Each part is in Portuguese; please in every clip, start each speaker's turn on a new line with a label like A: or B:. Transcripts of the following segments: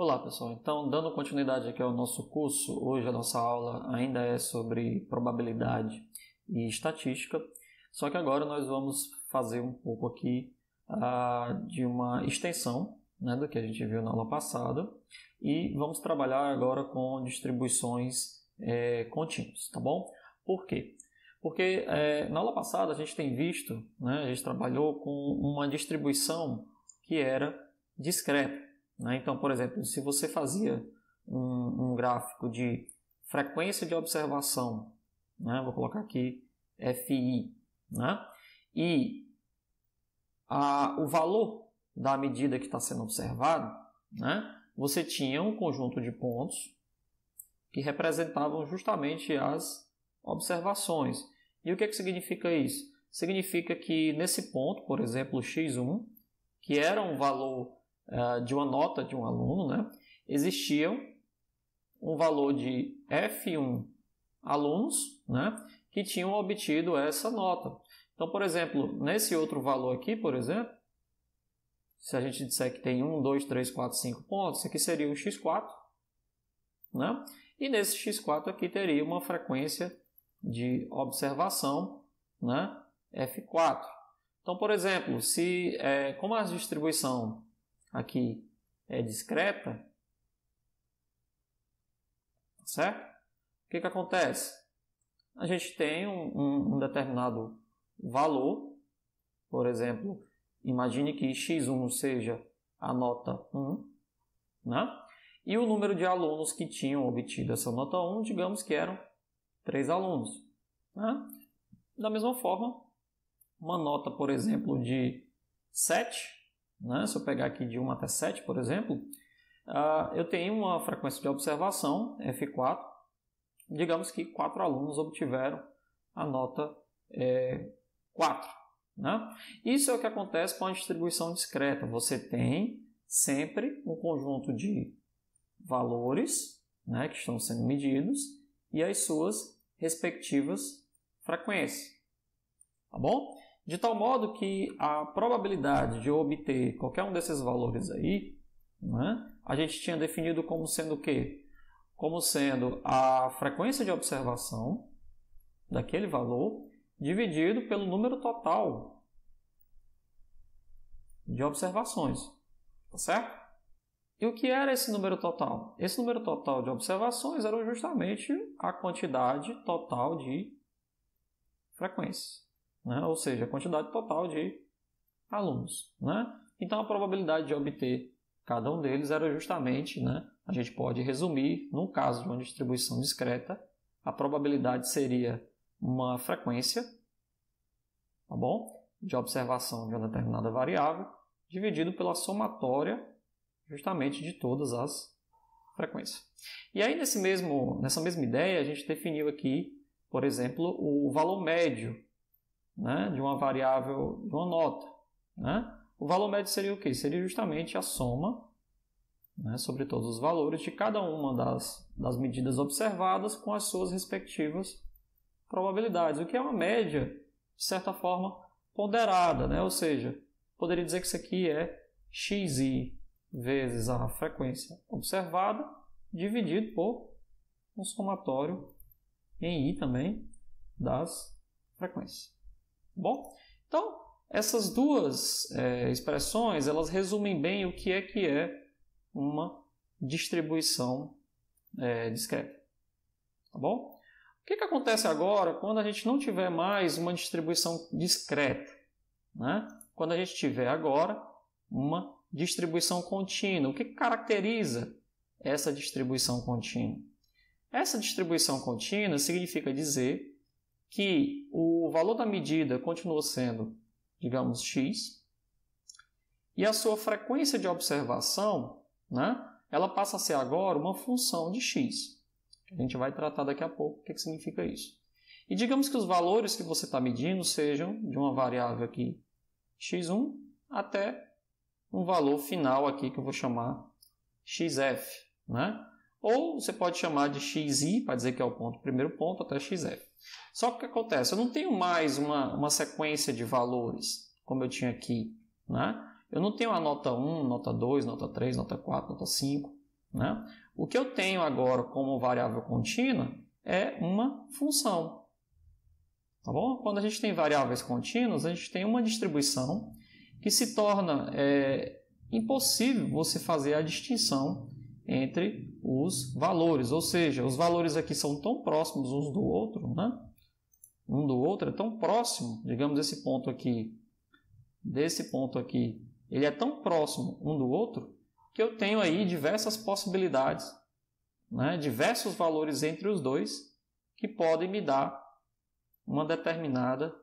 A: Olá pessoal, então dando continuidade aqui ao nosso curso, hoje a nossa aula ainda é sobre probabilidade e estatística, só que agora nós vamos fazer um pouco aqui uh, de uma extensão né, do que a gente viu na aula passada e vamos trabalhar agora com distribuições é, contínuas, tá bom? Por quê? Porque é, na aula passada a gente tem visto, né, a gente trabalhou com uma distribuição que era discreta. Né? Então, por exemplo, se você fazia um, um gráfico de frequência de observação, né? vou colocar aqui FI, né? e a, o valor da medida que está sendo observado, né? você tinha um conjunto de pontos que representavam justamente as observações. E o que, é que significa isso? Significa que nesse ponto, por exemplo, x1, que era um valor ah, de uma nota de um aluno, né, existiam um valor de F1 alunos né, que tinham obtido essa nota. Então, por exemplo, nesse outro valor aqui, por exemplo, se a gente disser que tem 1, 2, 3, 4, 5 pontos, isso aqui seria um x4, né? E nesse x4 aqui teria uma frequência de observação, né? f4. Então, por exemplo, se é, como a distribuição aqui é discreta, certo? O que, que acontece? A gente tem um, um, um determinado valor, por exemplo, imagine que x1 seja a nota 1, né? E o número de alunos que tinham obtido essa nota 1, digamos que eram 3 alunos. Né? Da mesma forma, uma nota, por exemplo, de 7 né? Se eu pegar aqui de 1 até 7, por exemplo, uh, eu tenho uma frequência de observação, F4. Digamos que quatro alunos obtiveram a nota é, eh, 4. Né? Isso é o que acontece com a distribuição discreta. Você tem sempre um conjunto de valores né, que estão sendo medidos e as suas respectivas frequências. Tá bom? De tal modo que a probabilidade de eu obter qualquer um desses valores aí, né, a gente tinha definido como sendo o quê? Como sendo a frequência de observação daquele valor dividido pelo número total de observações, tá certo? E o que era esse número total? Esse número total de observações era justamente a quantidade total de frequências né? ou seja, a quantidade total de alunos. Né? Então a probabilidade de obter cada um deles era justamente, né? a gente pode resumir, no caso de uma distribuição discreta, a probabilidade seria uma frequência, tá bom? De observação de uma determinada variável, dividido pela somatória justamente de todas as frequências. E aí nesse mesmo, nessa mesma ideia a gente definiu aqui, por exemplo, o valor médio né, de uma variável, de uma nota. Né? O valor médio seria o quê? Seria justamente a soma né, sobre todos os valores de cada uma das, das medidas observadas com as suas respectivas probabilidades, o que é uma média, de certa forma, ponderada, né? ou seja, poderia dizer que isso aqui é xi vezes a frequência observada dividido por um somatório em i também das frequências. Bom, então essas duas é, expressões elas resumem bem o que é que é uma distribuição é, discreta, tá bom? O que, que acontece agora quando a gente não tiver mais uma distribuição discreta, né? Quando a gente tiver agora uma distribuição contínua, o que, que caracteriza essa distribuição contínua? Essa distribuição contínua significa dizer que o valor da medida continua sendo, digamos, x, e a sua frequência de observação, né, ela passa a ser agora uma função de x. A gente vai tratar daqui a pouco o que, que significa isso. E digamos que os valores que você está medindo sejam de uma variável aqui x1 até um valor final aqui que eu vou chamar xf, né? Ou você pode chamar de xi para dizer que é o ponto, primeiro ponto até xf. Só que o que acontece? Eu não tenho mais uma, uma sequência de valores, como eu tinha aqui. Né? Eu não tenho a nota 1, nota 2, nota 3, nota 4, nota 5. Né? O que eu tenho agora como variável contínua é uma função. Tá bom? Quando a gente tem variáveis contínuas, a gente tem uma distribuição que se torna é, impossível você fazer a distinção entre os valores, ou seja, os valores aqui são tão próximos uns do outro, né? um do outro é tão próximo, digamos esse ponto aqui, desse ponto aqui, ele é tão próximo um do outro que eu tenho aí diversas possibilidades, né? diversos valores entre os dois que podem me dar uma determinada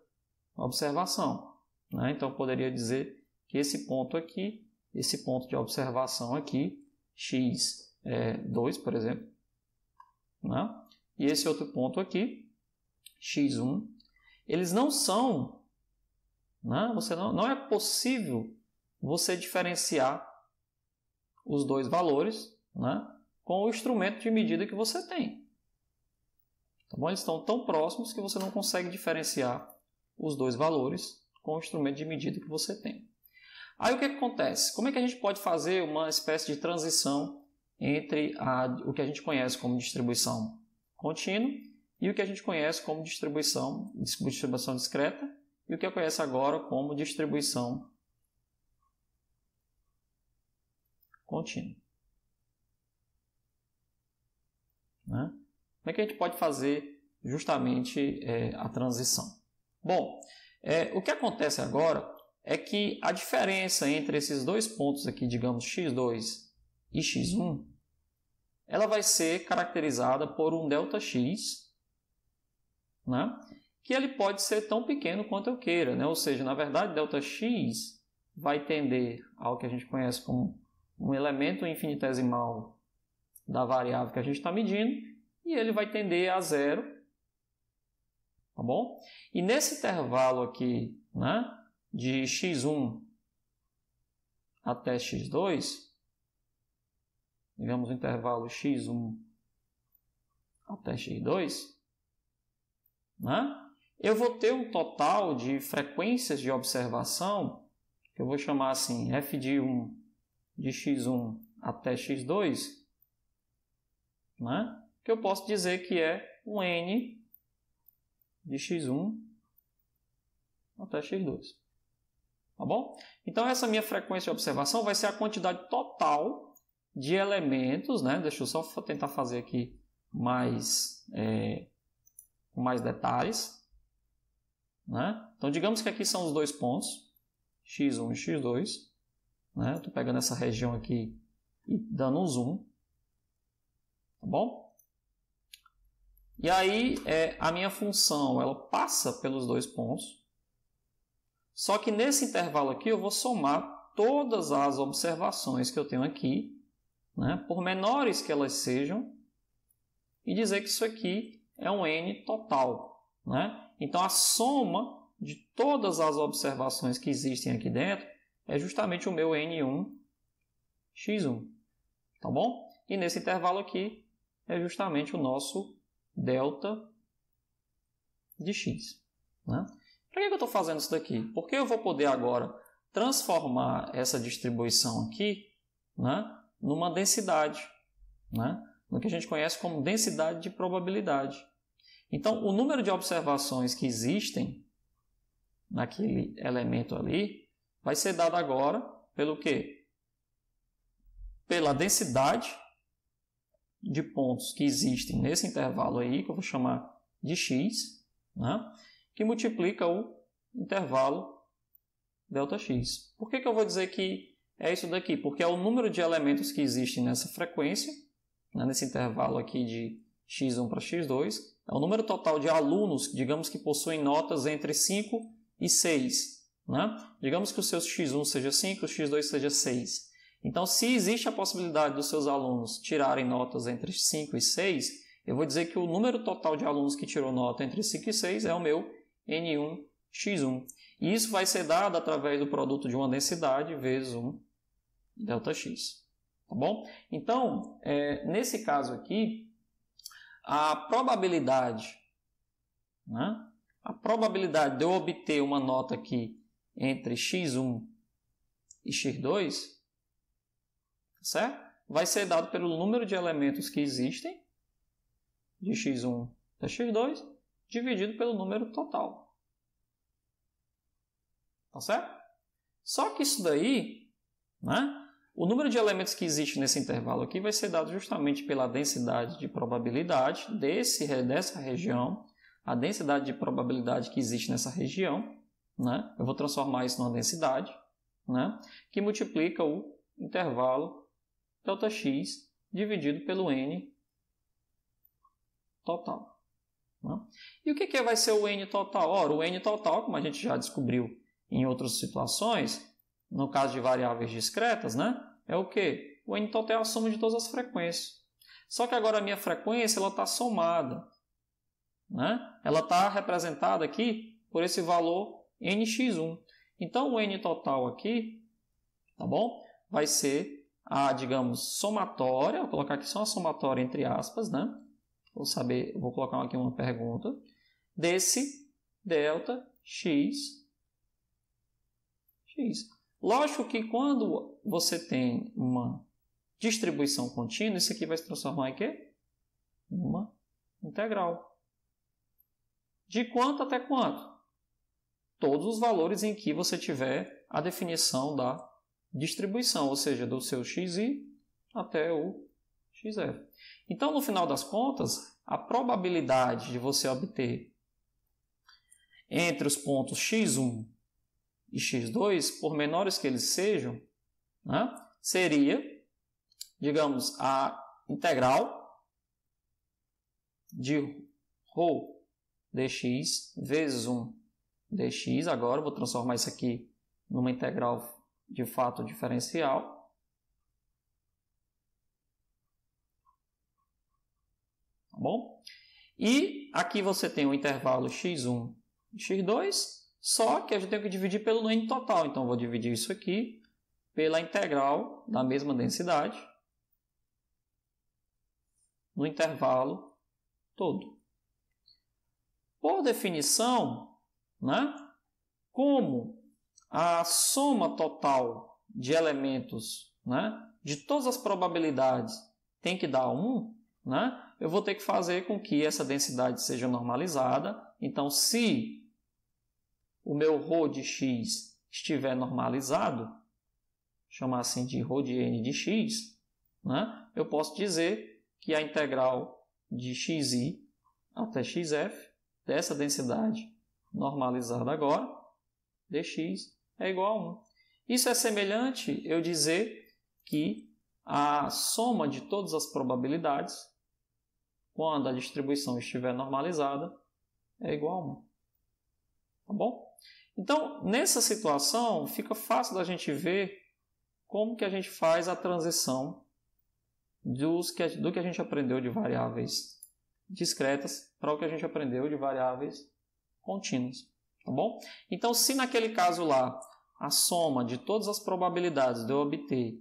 A: observação. Né? Então eu poderia dizer que esse ponto aqui, esse ponto de observação aqui, x2, é, por exemplo. Né? E esse outro ponto aqui, x1, eles não são, né? você não, não é possível você diferenciar os dois valores né? com o instrumento de medida que você tem. Tá bom? Eles estão tão próximos que você não consegue diferenciar os dois valores com o instrumento de medida que você tem. Aí o que, é que acontece? Como é que a gente pode fazer uma espécie de transição entre a, o que a gente conhece como distribuição contínua e o que a gente conhece como distribuição, distribuição discreta e o que eu conheço agora como distribuição contínua. Né? Como é que a gente pode fazer justamente é, a transição? Bom, é, o que acontece agora é que a diferença entre esses dois pontos aqui, digamos x2 e x1, ela vai ser caracterizada por um Δx, né? que ele pode ser tão pequeno quanto eu queira. Né? Ou seja, na verdade, Δx vai tender ao que a gente conhece como um elemento infinitesimal da variável que a gente está medindo, e ele vai tender a zero. Tá bom? E nesse intervalo aqui, né, de x1 até x2, digamos o intervalo x1 até x2, né? eu vou ter um total de frequências de observação, que eu vou chamar assim f de 1 de x1 até x2, né? que eu posso dizer que é um n de x1 até x2. Tá bom? Então, essa minha frequência de observação vai ser a quantidade total de elementos, né? Deixa eu só tentar fazer aqui mais, é, mais detalhes. Né? Então, digamos que aqui são os dois pontos, x1 e x2. Né? Estou pegando essa região aqui e dando um zoom. Tá bom? E aí, é, a minha função ela passa pelos dois pontos. Só que nesse intervalo aqui eu vou somar todas as observações que eu tenho aqui, né, por menores que elas sejam, e dizer que isso aqui é um n total. Né? Então a soma de todas as observações que existem aqui dentro é justamente o meu n1x1. Tá bom? E nesse intervalo aqui é justamente o nosso delta de x. Né? Para que, que eu estou fazendo isso daqui? Porque eu vou poder agora transformar essa distribuição aqui né, numa densidade, né, no que a gente conhece como densidade de probabilidade. Então, o número de observações que existem naquele elemento ali vai ser dado agora pelo quê? Pela densidade de pontos que existem nesse intervalo aí, que eu vou chamar de x, né? que multiplica o intervalo Δx. Por que, que eu vou dizer que é isso daqui? Porque é o número de elementos que existem nessa frequência, né, nesse intervalo aqui de x1 para x2, é o número total de alunos, digamos que possuem notas entre 5 e 6. Né? Digamos que o seu x1 seja 5, o x2 seja 6. Então, se existe a possibilidade dos seus alunos tirarem notas entre 5 e 6, eu vou dizer que o número total de alunos que tirou nota entre 5 e 6 é o meu N1, X1. E isso vai ser dado através do produto de uma densidade vezes 1 delta x. Tá bom? Então, é, nesse caso aqui, a probabilidade, né, a probabilidade de eu obter uma nota aqui entre x1 e x2, certo? Vai ser dado pelo número de elementos que existem, de x1 até x2, dividido pelo número total. Tá certo? Só que isso daí, né? O número de elementos que existe nesse intervalo aqui vai ser dado justamente pela densidade de probabilidade desse, dessa região, a densidade de probabilidade que existe nessa região. Né? Eu vou transformar isso numa densidade, né? que multiplica o intervalo ΔX dividido pelo N total. Né? E o que, que vai ser o N total? Ora, o N total, como a gente já descobriu em outras situações, no caso de variáveis discretas, né, é o que? O N total é a soma de todas as frequências. Só que agora a minha frequência está somada. Né? Ela está representada aqui por esse valor nx1. Então, o N total aqui, tá bom? Vai ser a, digamos, somatória, vou colocar aqui só uma somatória entre aspas, né? Vou saber, vou colocar aqui uma pergunta desse delta x x. Lógico que quando você tem uma distribuição contínua, isso aqui vai se transformar em quê? Uma integral. De quanto até quanto? Todos os valores em que você tiver a definição da distribuição, ou seja, do seu xi até o quiser. Então, no final das contas, a probabilidade de você obter entre os pontos x1 e x2, por menores que eles sejam, né, seria, digamos, a integral de ρ dx vezes 1 dx. Agora vou transformar isso aqui numa integral de fato diferencial. Tá bom? E aqui você tem o intervalo x1 e x2, só que a gente tem que dividir pelo n total. Então, vou dividir isso aqui pela integral da mesma densidade no intervalo todo. Por definição, né, como a soma total de elementos né, de todas as probabilidades tem que dar 1, né, eu vou ter que fazer com que essa densidade seja normalizada. Então, se o meu ρ de x estiver normalizado, chamar assim de ρ de n de x, né, eu posso dizer que a integral de xi até xf dessa densidade normalizada agora, dx, é igual a 1. Isso é semelhante eu dizer que a soma de todas as probabilidades quando a distribuição estiver normalizada, é igual a 1. Tá bom? Então, nessa situação, fica fácil da gente ver como que a gente faz a transição dos que, do que a gente aprendeu de variáveis discretas para o que a gente aprendeu de variáveis contínuas. Tá bom? Então, se naquele caso lá a soma de todas as probabilidades de eu obter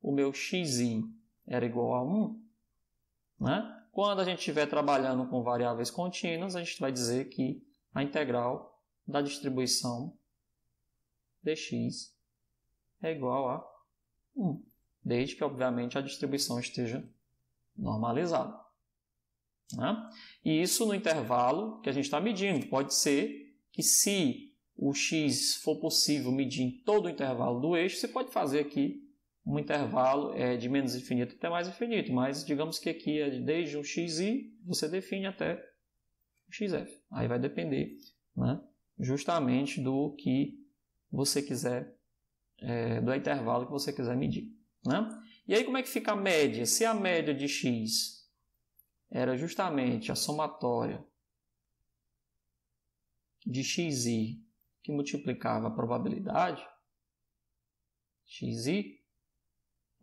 A: o meu xi era igual a 1, né? Quando a gente estiver trabalhando com variáveis contínuas, a gente vai dizer que a integral da distribuição dx é igual a 1, desde que, obviamente, a distribuição esteja normalizada. Né? E isso no intervalo que a gente está medindo. Pode ser que, se o x for possível medir em todo o intervalo do eixo, você pode fazer aqui um intervalo é, de menos infinito até mais infinito, mas digamos que aqui é desde o xi, você define até o xf. Aí vai depender né, justamente do que você quiser, é, do intervalo que você quiser medir. Né? E aí como é que fica a média? Se a média de x era justamente a somatória de xi que multiplicava a probabilidade, xi,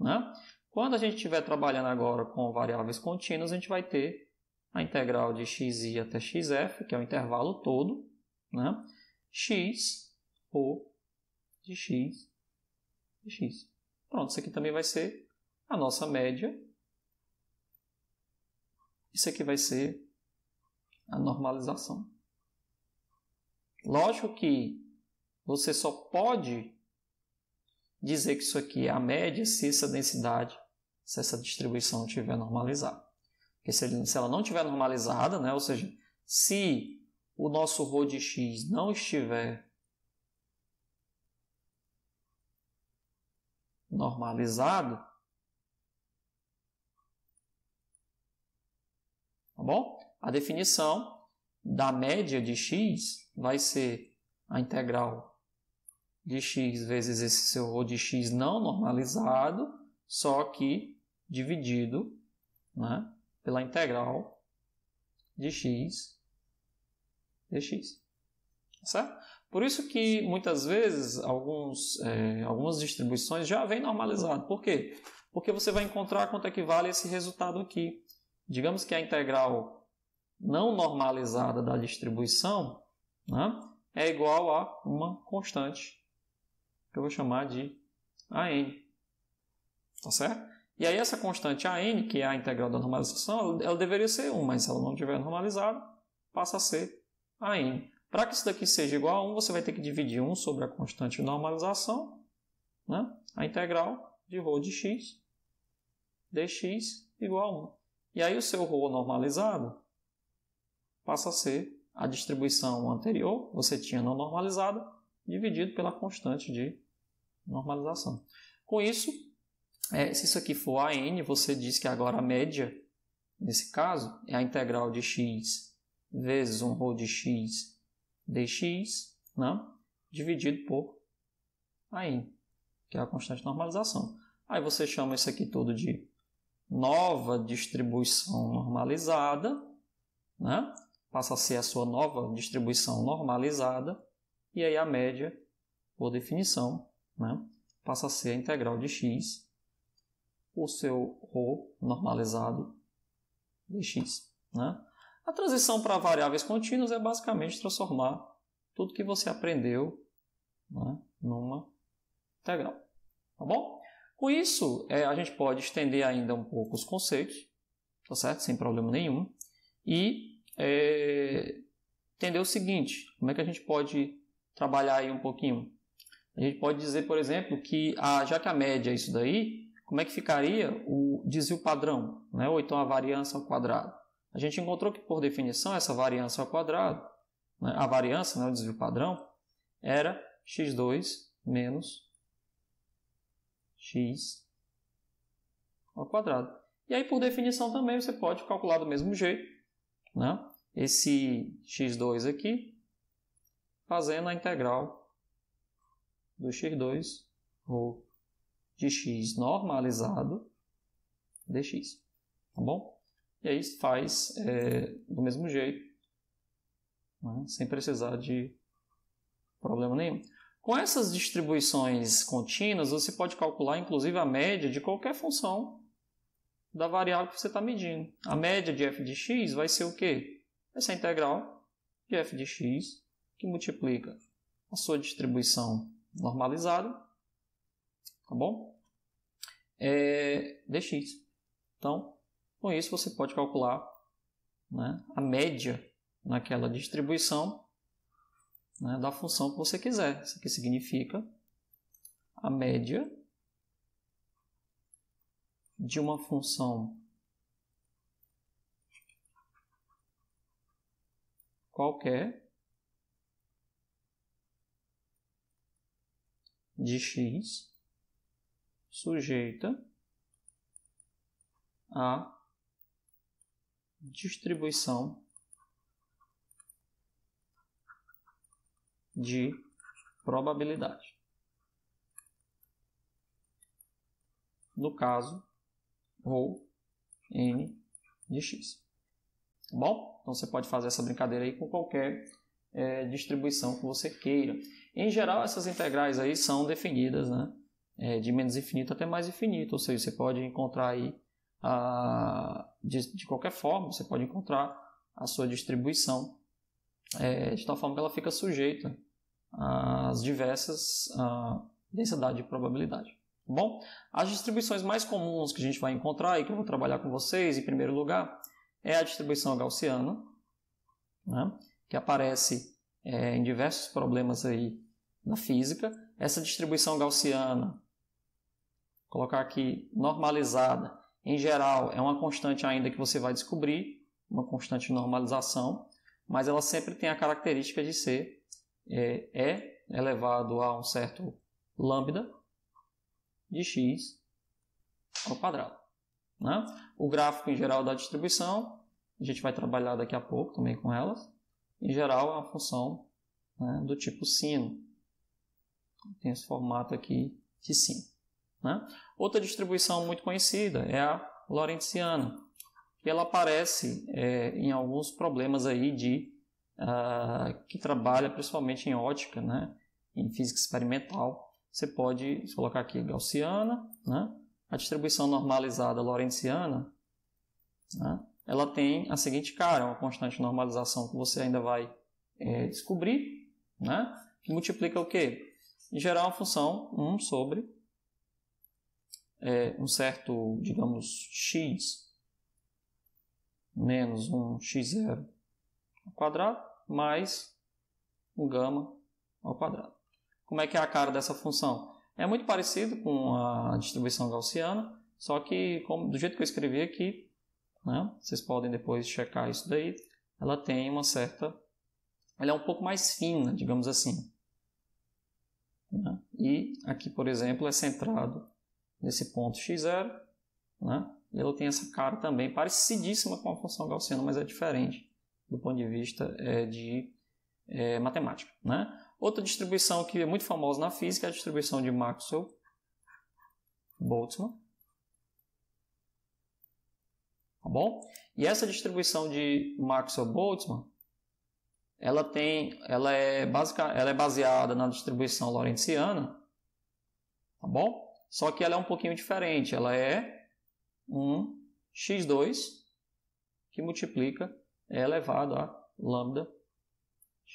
A: né? Quando a gente estiver trabalhando agora com variáveis contínuas, a gente vai ter a integral de xi até xf, que é o intervalo todo, né? x ou de x de x. Pronto, isso aqui também vai ser a nossa média. Isso aqui vai ser a normalização. Lógico que você só pode dizer que isso aqui é a média se essa densidade, se essa distribuição estiver normalizada. Porque se, ele, se ela não estiver normalizada, né, ou seja, se o nosso ρ de x não estiver normalizado, tá bom? A definição da média de x vai ser a integral de x vezes esse seu rho de x não normalizado, só que dividido né, pela integral de x dx. Tá certo? Por isso que muitas vezes alguns, é, algumas distribuições já vêm normalizado. Por quê? Porque você vai encontrar quanto equivale esse resultado aqui. Digamos que a integral não normalizada da distribuição né, é igual a uma constante que eu vou chamar de AN. Tá certo? E aí essa constante AN, que é a integral da normalização, ela deveria ser 1, mas se ela não estiver normalizada, passa a ser AN. Para que isso daqui seja igual a 1, você vai ter que dividir 1 sobre a constante de normalização, né? a integral de ρ de x dx igual a 1. E aí o seu ρ normalizado passa a ser a distribuição anterior, você tinha não normalizada, dividido pela constante de normalização. Com isso, é, se isso aqui for a n, você diz que agora a média, nesse caso, é a integral de x vezes 1 rho de x dx, né? dividido por a n, que é a constante de normalização. Aí você chama isso aqui todo de nova distribuição normalizada, né? passa a ser a sua nova distribuição normalizada, e aí a média, por definição, né, passa a ser a integral de x, o seu ρ normalizado de Né? A transição para variáveis contínuas é basicamente transformar tudo que você aprendeu né, numa integral. Tá bom? Com isso, é, a gente pode estender ainda um pouco os conceitos, tá certo? Sem problema nenhum. E é, entender o seguinte, como é que a gente pode trabalhar aí um pouquinho a gente pode dizer, por exemplo, que a, já que a média é isso daí, como é que ficaria o desvio padrão, né? ou então a variância ao quadrado? A gente encontrou que, por definição, essa variância ao quadrado, né? a variância, né? o desvio padrão, era x2 menos x ao quadrado. E aí, por definição também, você pode calcular do mesmo jeito, né? Esse x2 aqui, fazendo a integral do x2 ou de x normalizado dx, tá bom? E aí faz é, do mesmo jeito, né, sem precisar de problema nenhum. Com essas distribuições contínuas, você pode calcular inclusive a média de qualquer função da variável que você está medindo. A média de f de x vai ser o quê? Essa integral de f de x que multiplica a sua distribuição normalizado, tá bom? É, dx. Então, com isso você pode calcular né, a média naquela distribuição né, da função que você quiser. Isso aqui significa a média de uma função qualquer de x sujeita à distribuição de probabilidade. No caso, rho n de x. Tá bom? Então você pode fazer essa brincadeira aí com qualquer é, distribuição que você queira. Em geral, essas integrais aí são definidas né, é, de menos infinito até mais infinito, ou seja, você pode encontrar aí, a, de, de qualquer forma, você pode encontrar a sua distribuição é, de tal forma que ela fica sujeita às diversas à densidade de probabilidade. Tá bom, as distribuições mais comuns que a gente vai encontrar e que eu vou trabalhar com vocês em primeiro lugar é a distribuição gaussiana, né, que aparece é, em diversos problemas aí na física. Essa distribuição gaussiana, colocar aqui normalizada, em geral é uma constante ainda que você vai descobrir, uma constante de normalização, mas ela sempre tem a característica de ser é, E é elevado a um certo lambda de x ao quadrado. Né? O gráfico em geral da distribuição, a gente vai trabalhar daqui a pouco também com elas. Em geral, é uma função né, do tipo sino. Tem esse formato aqui de sino. Né? Outra distribuição muito conhecida é a lorentziana. ela aparece é, em alguns problemas aí de uh, que trabalha principalmente em ótica, né? em física experimental. Você pode colocar aqui gaussiana, né? a distribuição normalizada lorentziana, né? ela tem a seguinte cara, uma constante de normalização que você ainda vai é, descobrir, né? que multiplica o quê? Em geral, uma função 1 sobre é, um certo, digamos, x menos um x0 ao quadrado mais um gama ao quadrado. Como é que é a cara dessa função? É muito parecido com a distribuição gaussiana, só que como, do jeito que eu escrevi aqui, né? vocês podem depois checar isso daí, ela tem uma certa. Ela é um pouco mais fina, digamos assim. Né? E aqui, por exemplo, é centrado nesse ponto x0, né? e ela tem essa cara também parecidíssima com a função gaussiana, mas é diferente do ponto de vista é, de é, matemática. Né? Outra distribuição que é muito famosa na física é a distribuição de Maxwell-Boltzmann, bom? E essa distribuição de Maxwell-Boltzmann, ela tem, ela é básica, ela é baseada na distribuição lorentziana, tá bom? Só que ela é um pouquinho diferente, ela é um x2 que multiplica é elevado a lambda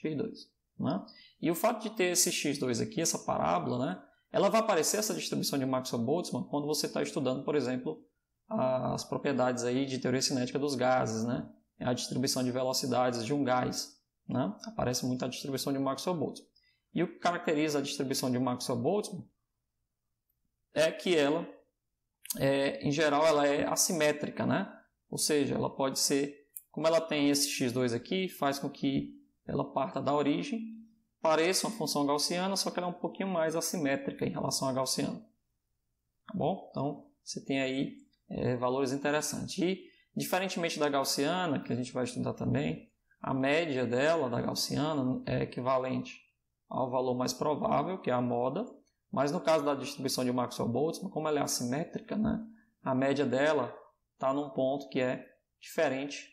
A: x2. Né? E o fato de ter esse x2 aqui, essa parábola, né, ela vai aparecer essa distribuição de Maxwell-Boltzmann quando você está estudando, por exemplo, as propriedades aí de teoria cinética dos gases, né? É a distribuição de velocidades de um gás, né? Aparece muito a distribuição de Maxwell-Boltzmann. E o que caracteriza a distribuição de Maxwell-Boltzmann é que ela, é, em geral, ela é assimétrica, né? Ou seja, ela pode ser, como ela tem esse x2 aqui, faz com que ela parta da origem, pareça uma função gaussiana, só que ela é um pouquinho mais assimétrica em relação à gaussiana. Tá bom? Então, você tem aí é, valores interessantes. E, diferentemente da gaussiana, que a gente vai estudar também, a média dela, da gaussiana, é equivalente ao valor mais provável, que é a moda, mas no caso da distribuição de Maxwell-Boltzmann, como ela é assimétrica, né, a média dela está num ponto que é diferente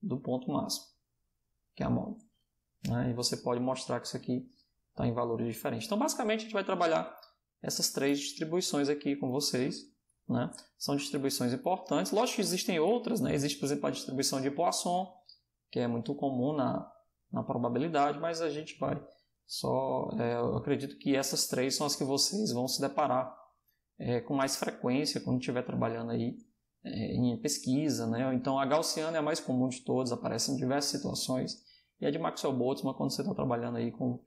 A: do ponto máximo, que é a moda. Né? E você pode mostrar que isso aqui está em valores diferentes. Então, basicamente, a gente vai trabalhar essas três distribuições aqui com vocês. Né? São distribuições importantes. Lógico que existem outras, né? existe, por exemplo, a distribuição de Poisson, que é muito comum na, na probabilidade, mas a gente vai só. É, eu acredito que essas três são as que vocês vão se deparar é, com mais frequência quando estiver trabalhando aí é, em pesquisa. Né? Então a gaussiana é a mais comum de todas, aparece em diversas situações, e a de Maxwell-Boltzmann quando você está trabalhando aí com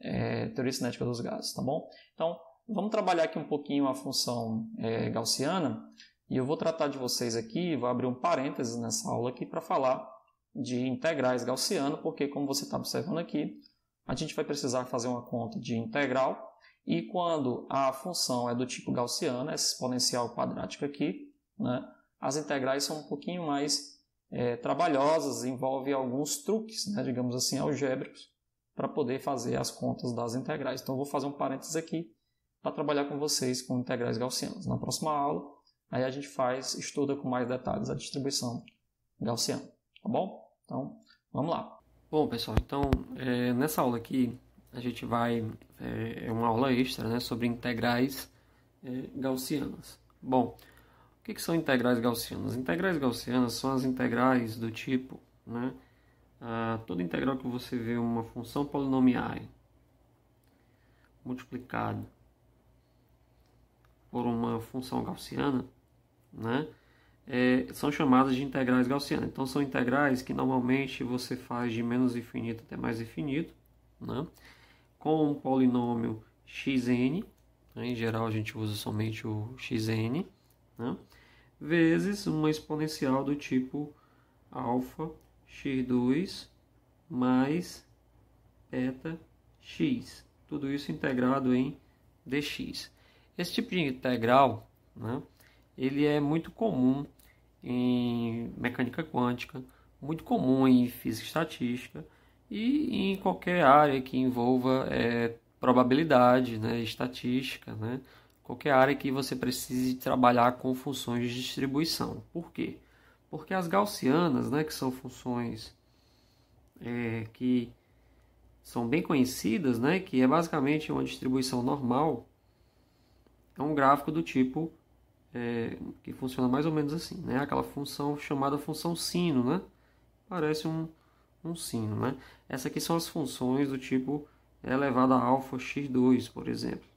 A: é, teoria cinética dos gases, tá bom? Então Vamos trabalhar aqui um pouquinho a função é, gaussiana e eu vou tratar de vocês aqui, vou abrir um parênteses nessa aula aqui para falar de integrais gaussiana porque como você está observando aqui, a gente vai precisar fazer uma conta de integral e quando a função é do tipo gaussiana, essa exponencial quadrática aqui, né, as integrais são um pouquinho mais é, trabalhosas, envolve alguns truques, né, digamos assim, algébricos, para poder fazer as contas das integrais. Então, vou fazer um parênteses aqui para trabalhar com vocês com integrais gaussianas. Na próxima aula, aí a gente faz, estuda com mais detalhes a distribuição gaussiana, tá bom? Então, vamos lá. Bom, pessoal, então, é, nessa aula aqui, a gente vai, é, é uma aula extra, né, sobre integrais é, gaussianas. Bom, o que, que são integrais gaussianas? Integrais gaussianas são as integrais do tipo, né, toda integral que você vê uma função polinomial multiplicada por uma função gaussiana, né, é, são chamadas de integrais gaussianas. Então, são integrais que normalmente você faz de menos infinito até mais infinito, né, com um polinômio xn, né, em geral a gente usa somente o xn, né, vezes uma exponencial do tipo alfa x2 mais beta x. Tudo isso integrado em dx. Esse tipo de integral, né, ele é muito comum em mecânica quântica, muito comum em física estatística e em qualquer área que envolva é, probabilidade, né, estatística, né, qualquer área que você precise trabalhar com funções de distribuição. Por quê? Porque as gaussianas, né, que são funções é, que são bem conhecidas, né, que é basicamente uma distribuição normal, é um gráfico do tipo é, que funciona mais ou menos assim, né? Aquela função chamada função sino, né? Parece um, um sino, né? Essas aqui são as funções do tipo elevado a alfa x2, por exemplo.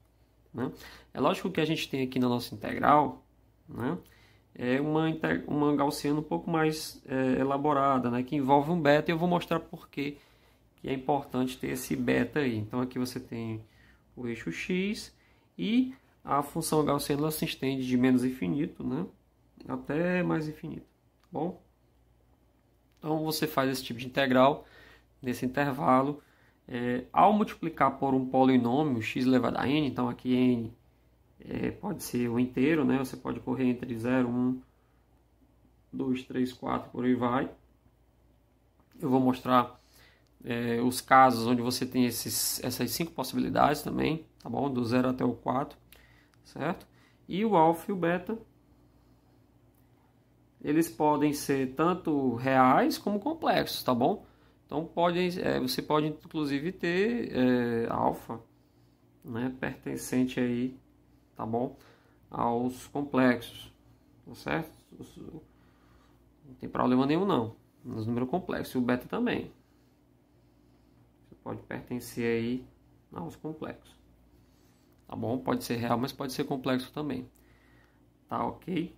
A: Né? É lógico que a gente tem aqui na nossa integral, né? É uma, uma gaussiana um pouco mais é, elaborada, né? Que envolve um beta e eu vou mostrar por que é importante ter esse beta aí. Então aqui você tem o eixo x e a função gaussiana se estende de menos infinito né, até mais infinito. Tá bom? Então você faz esse tipo de integral nesse intervalo. É, ao multiplicar por um polinômio x elevado a n, então aqui n é, pode ser o inteiro, né? você pode correr entre 0, 1, 2, 3, 4, por aí vai. Eu vou mostrar é, os casos onde você tem esses, essas cinco possibilidades também, tá bom? Do 0 até o 4 certo? E o alfa e o beta, eles podem ser tanto reais como complexos, tá bom? Então pode, é, você pode inclusive ter é, alfa né, pertencente aí, tá bom? Aos complexos, tá certo? Não tem problema nenhum não, nos números complexos, e o beta também. Você pode pertencer aí aos complexos tá bom? Pode ser real, mas pode ser complexo também. Tá ok?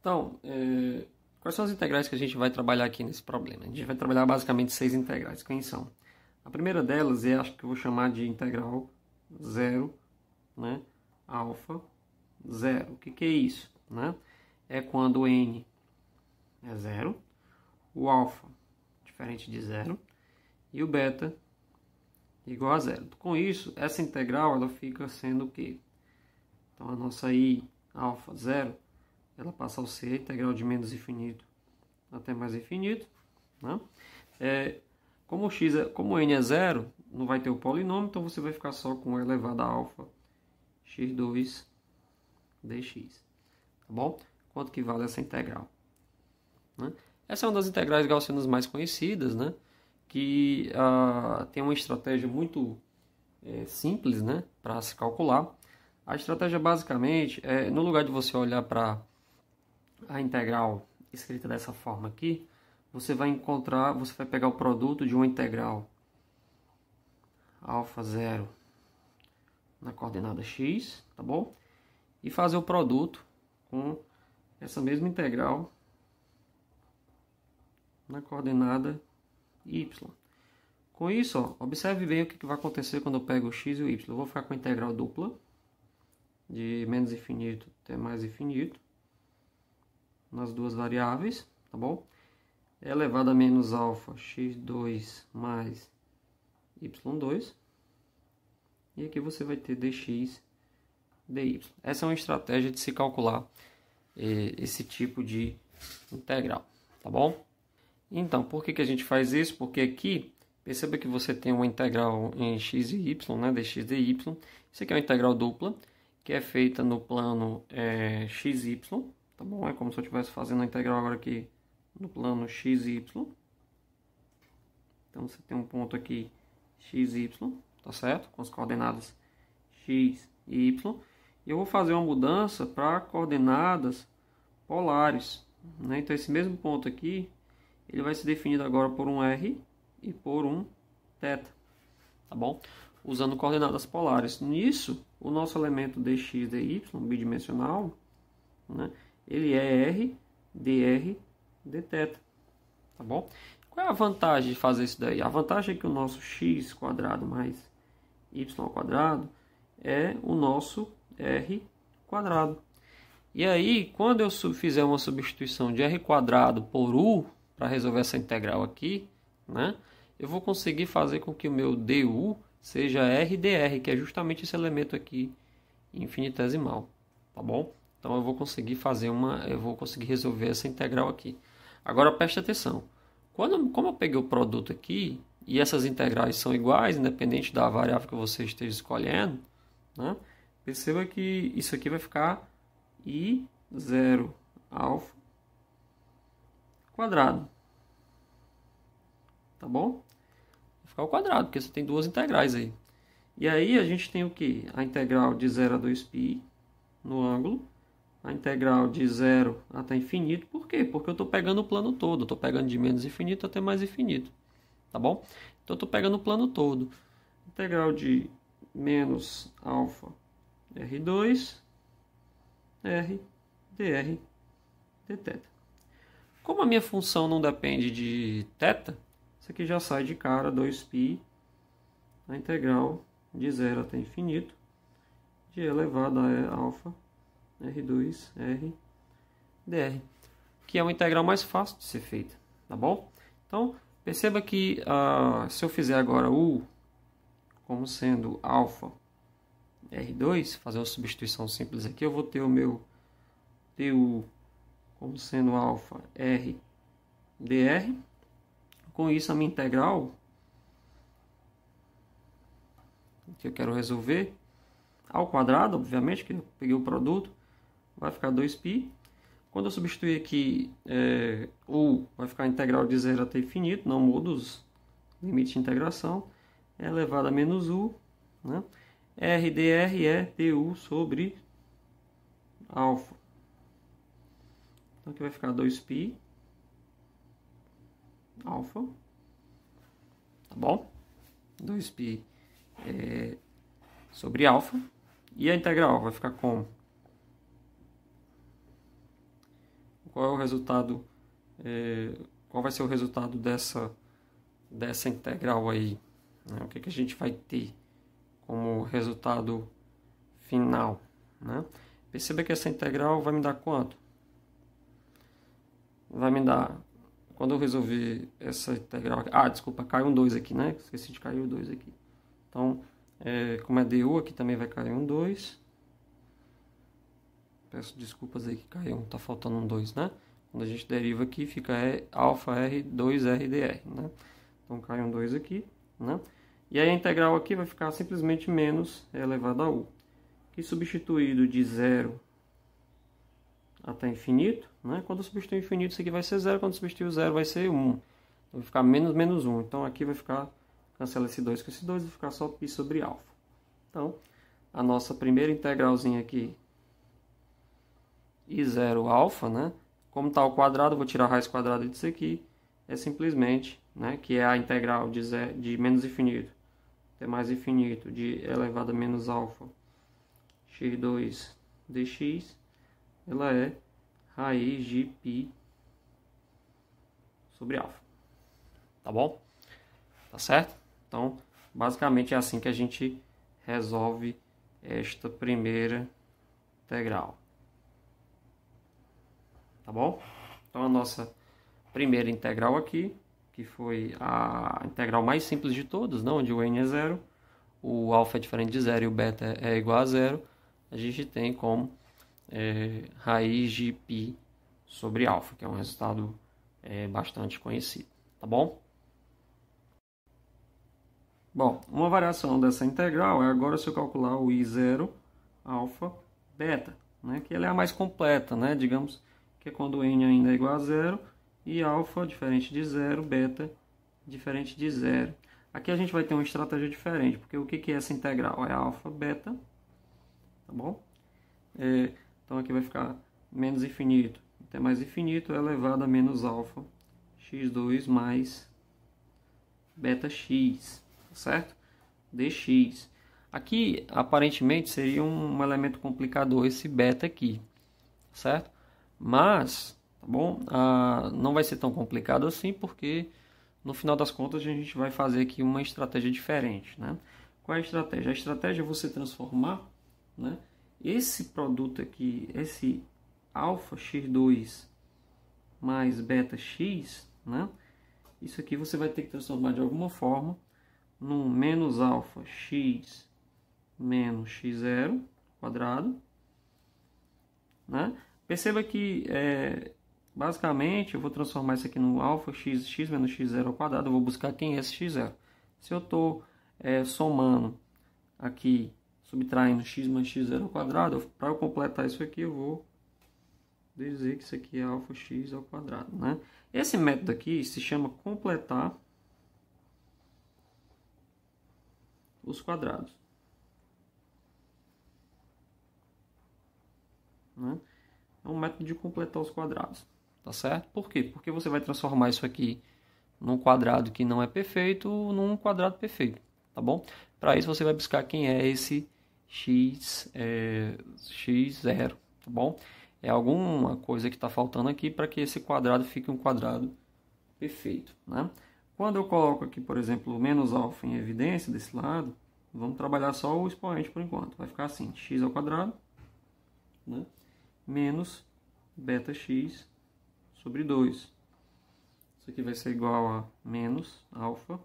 A: Então, é, quais são as integrais que a gente vai trabalhar aqui nesse problema? A gente vai trabalhar basicamente seis integrais. Quem são? A primeira delas é, acho que eu vou chamar de integral zero, né? Alfa zero. O que, que é isso? Né? É quando n é zero, o alfa diferente de zero, e o beta igual a zero. Com isso, essa integral ela fica sendo o quê? Então a nossa i alfa zero, ela passa a ser integral de menos infinito até mais infinito. Né? É, como, x é, como n é zero, não vai ter o polinômio, então você vai ficar só com elevado a alfa x2 dx. Tá bom? Quanto que vale essa integral? Né? Essa é uma das integrais gaussianas mais conhecidas, né? que ah, tem uma estratégia muito é, simples né? para se calcular. A estratégia basicamente é, no lugar de você olhar para a integral escrita dessa forma aqui, você vai encontrar, você vai pegar o produto de uma integral alfa zero na coordenada x, tá bom? E fazer o produto com essa mesma integral na né, coordenada y. Com isso, ó, observe bem o que, que vai acontecer quando eu pego o x e o y. Eu vou ficar com a integral dupla de menos infinito até mais infinito nas duas variáveis, tá bom? elevado a menos alfa x2 mais y2. E aqui você vai ter dx dy. Essa é uma estratégia de se calcular eh, esse tipo de integral, tá bom? Então, por que, que a gente faz isso? Porque aqui, perceba que você tem uma integral em x e y, né, dx dy. Isso aqui é uma integral dupla, que é feita no plano é, x y, tá bom? É como se eu estivesse fazendo a integral agora aqui no plano x y. Então, você tem um ponto aqui x y, tá certo? Com as coordenadas x e y. E eu vou fazer uma mudança para coordenadas polares. Né? Então, esse mesmo ponto aqui, ele vai ser definido agora por um R e por um θ, tá bom? Usando coordenadas polares. Nisso, o nosso elemento dx, dy, bidimensional, né? ele é R, dr, dθ, tá bom? Qual é a vantagem de fazer isso daí? A vantagem é que o nosso x quadrado mais y quadrado é o nosso r quadrado. E aí, quando eu fizer uma substituição de r quadrado por u, para resolver essa integral aqui, né? Eu vou conseguir fazer com que o meu du seja rdr, que é justamente esse elemento aqui infinitesimal, tá bom? Então eu vou conseguir fazer uma, eu vou conseguir resolver essa integral aqui. Agora preste atenção. Quando, como eu peguei o produto aqui e essas integrais são iguais, independente da variável que você esteja escolhendo, né? perceba que isso aqui vai ficar i0 alfa quadrado. Tá bom? Vai ficar o quadrado, porque você tem duas integrais aí. E aí a gente tem o que? A integral de 0 a 2π no ângulo. A integral de 0 até infinito. Por quê? Porque eu estou pegando o plano todo. Estou pegando de menos infinito até mais infinito. Tá bom? Então, estou pegando o plano todo. Integral de menos alfa R2, R, dr, dθ. Como a minha função não depende de θ, isso aqui já sai de cara 2π a integral de zero até infinito de elevado a alfa R2 R dr, que é uma integral mais fácil de ser feita, tá bom? Então, perceba que ah, se eu fizer agora U como sendo alfa R2, fazer uma substituição simples aqui, eu vou ter o meu TU como sendo alfa R dr. Com isso, a minha integral que eu quero resolver ao quadrado, obviamente, que eu peguei o produto, vai ficar 2π. Quando eu substituir aqui é, u, vai ficar a integral de zero até infinito, não muda os limites de integração, é elevado a menos u, né? r dr é du sobre alfa. Então aqui vai ficar 2π alfa, tá bom? 2π é, sobre alfa. E a integral vai ficar como? Qual é o resultado? É, qual vai ser o resultado dessa, dessa integral aí? Né? O que, que a gente vai ter como resultado final? Né? Perceba que essa integral vai me dar quanto? vai me dar, quando eu resolver essa integral, aqui, ah, desculpa, caiu um 2 aqui, né? Esqueci de cair o 2 aqui. Então, é, como é DU, aqui também vai cair um 2. Peço desculpas aí que caiu, tá faltando um 2, né? Quando a gente deriva aqui, fica é alfa R2RDR, né? Então, cai um 2 aqui, né? E aí a integral aqui vai ficar simplesmente menos elevado a u, que substituído de zero até infinito, né? Quando eu substituir infinito, isso aqui vai ser zero. Quando substituir o zero, vai ser 1. Um. Vai ficar menos menos 1. Um. Então, aqui vai ficar, cancela esse 2 com esse 2, vai ficar só π sobre alfa. Então, a nossa primeira integralzinha aqui, e zero alfa, né? Como está ao quadrado, vou tirar a raiz quadrada disso aqui. É simplesmente, né? Que é a integral de, zero, de menos infinito até mais infinito de elevado a menos alfa x2 dx ela é raiz de π sobre alfa. Tá bom? Tá certo? Então, basicamente é assim que a gente resolve esta primeira integral. Tá bom? Então a nossa primeira integral aqui, que foi a integral mais simples de todas, não? Né? onde o n é zero, o alfa é diferente de zero e o beta é igual a zero, a gente tem como é, raiz de π sobre alfa, que é um resultado é, bastante conhecido, tá bom? Bom, uma variação dessa integral é agora se eu calcular o I0 alfa beta, né, que ela é a mais completa, né, digamos que é quando n ainda é igual a zero e alfa diferente de zero, beta diferente de zero. Aqui a gente vai ter uma estratégia diferente, porque o que, que é essa integral? É alfa, beta, tá bom? É, então aqui vai ficar menos infinito até mais infinito é elevado a menos alfa x2 mais beta x, tá certo? dx. Aqui, aparentemente, seria um elemento complicador esse beta aqui, tá certo? Mas, tá bom? Ah, não vai ser tão complicado assim, porque no final das contas a gente vai fazer aqui uma estratégia diferente, né? Qual é a estratégia? A estratégia é você transformar, né? Esse produto aqui, esse alfa X2 mais beta X, né? Isso aqui você vai ter que transformar de alguma forma no menos alfa X menos X0 quadrado, né? Perceba que é, basicamente eu vou transformar isso aqui no alfa x, x menos x0 ao quadrado, eu vou buscar quem é esse x0. Se eu estou é, somando aqui subtraindo x mais x zero ao quadrado, para eu completar isso aqui, eu vou dizer que isso aqui é alfa x ao quadrado, né? Esse método aqui se chama completar os quadrados. Né? É um método de completar os quadrados, tá certo? Por quê? Porque você vai transformar isso aqui num quadrado que não é perfeito num quadrado perfeito, tá bom? Para isso você vai buscar quem é esse x, é, x0, tá bom? É alguma coisa que está faltando aqui para que esse quadrado fique um quadrado perfeito, né? Quando eu coloco aqui, por exemplo, menos alfa em evidência desse lado, vamos trabalhar só o expoente por enquanto. Vai ficar assim, x ao quadrado, né? menos beta x sobre 2. Isso aqui vai ser igual a menos alfa,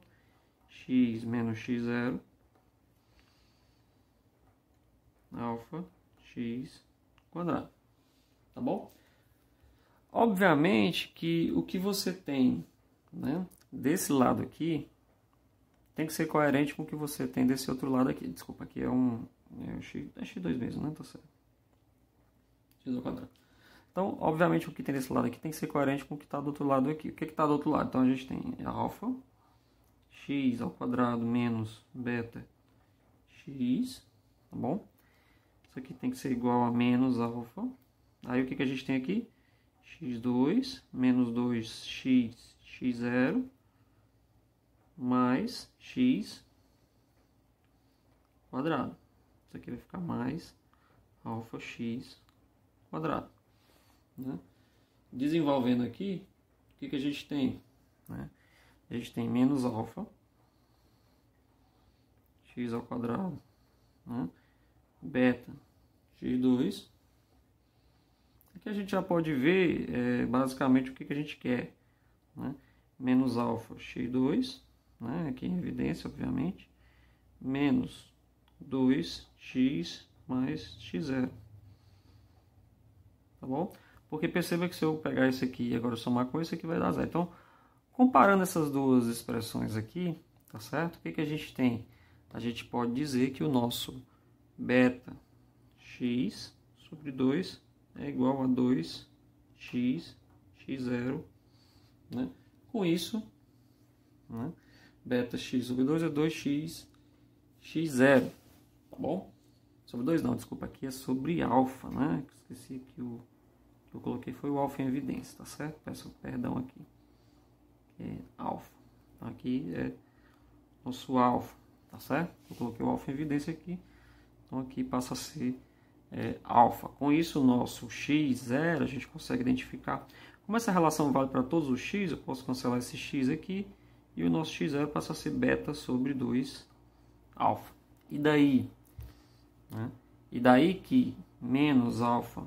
A: x menos x0 alfa x quadrado. Tá bom? Obviamente que o que você tem né, desse lado aqui tem que ser coerente com o que você tem desse outro lado aqui. Desculpa, aqui é um. É, x, é x2 mesmo, né? Tá certo. x ao quadrado. Então, obviamente, o que tem desse lado aqui tem que ser coerente com o que está do outro lado aqui. O que é está do outro lado? Então, a gente tem alfa x ao quadrado menos beta x, tá bom? Isso aqui tem que ser igual a menos alfa. Aí o que, que a gente tem aqui? x2 menos 2x, x0 mais x quadrado. Isso aqui vai ficar mais alfa x quadrado. Né? Desenvolvendo aqui, o que, que a gente tem? Né? A gente tem menos alfa x ao quadrado né? beta x2. Aqui é a gente já pode ver é, basicamente o que, que a gente quer. Né? Menos alfa x2, né? aqui em evidência, obviamente, menos 2x mais x0. Tá bom? Porque perceba que se eu pegar isso aqui e agora somar com isso aqui vai dar zero. Então, comparando essas duas expressões aqui, tá certo? O que, que a gente tem? A gente pode dizer que o nosso beta x sobre 2 é igual a 2x, x0. Né? Com isso, né? beta x sobre 2 é 2x, x0. Tá bom? Sobre 2 não, desculpa, aqui é sobre alfa, né? Esqueci que o que eu coloquei foi o alfa em evidência, tá certo? Peço perdão aqui. É alfa. Então, aqui é nosso alfa, tá certo? Eu coloquei o alfa em evidência aqui então aqui passa a ser é, alfa. Com isso, o nosso x0 a gente consegue identificar. Como essa relação vale para todos os x, eu posso cancelar esse x aqui. E o nosso x0 passa a ser beta sobre 2 alfa. E daí? Né? E daí que menos alfa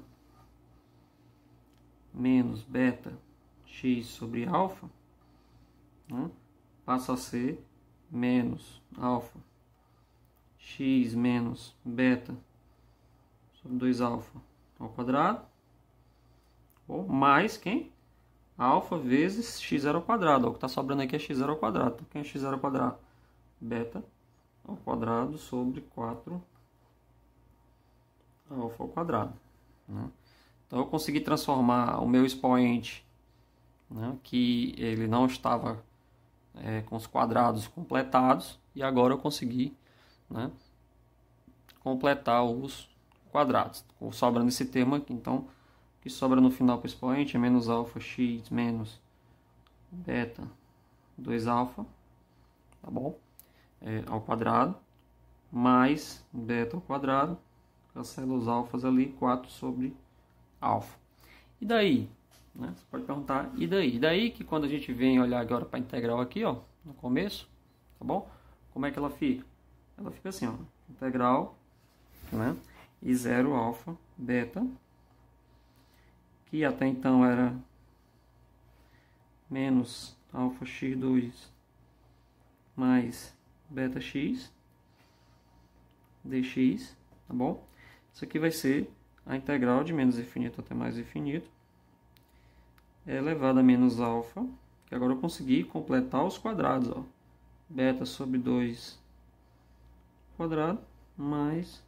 A: menos beta x sobre alfa né? passa a ser menos alfa x menos beta sobre 2 alfa ao quadrado, ou mais quem? Alfa vezes x0 ao quadrado. o que está sobrando aqui é x0 ao quadrado. Então, quem é x0 ao quadrado? Beta ao quadrado sobre 4 alfa ao quadrado. Né? Então, eu consegui transformar o meu expoente, né, que ele não estava é, com os quadrados completados, e agora eu consegui né, completar os quadrados. Sobrando esse termo aqui, então o que sobra no final para o expoente é menos alfa x menos beta 2 alfa, tá bom? É, ao quadrado, mais beta ao quadrado, cancela os alfas ali, 4 sobre alfa. E daí? Né? Você pode perguntar, e daí? E daí que quando a gente vem olhar agora para a integral aqui, ó, no começo, tá bom? Como é que ela fica? ela fica assim, ó, integral, né, e zero alfa beta, que até então era menos alfa x2 mais beta x, dx, tá bom? Isso aqui vai ser a integral de menos infinito até mais infinito, elevada a menos alfa, que agora eu consegui completar os quadrados, ó, beta sobre 2 quadrado mais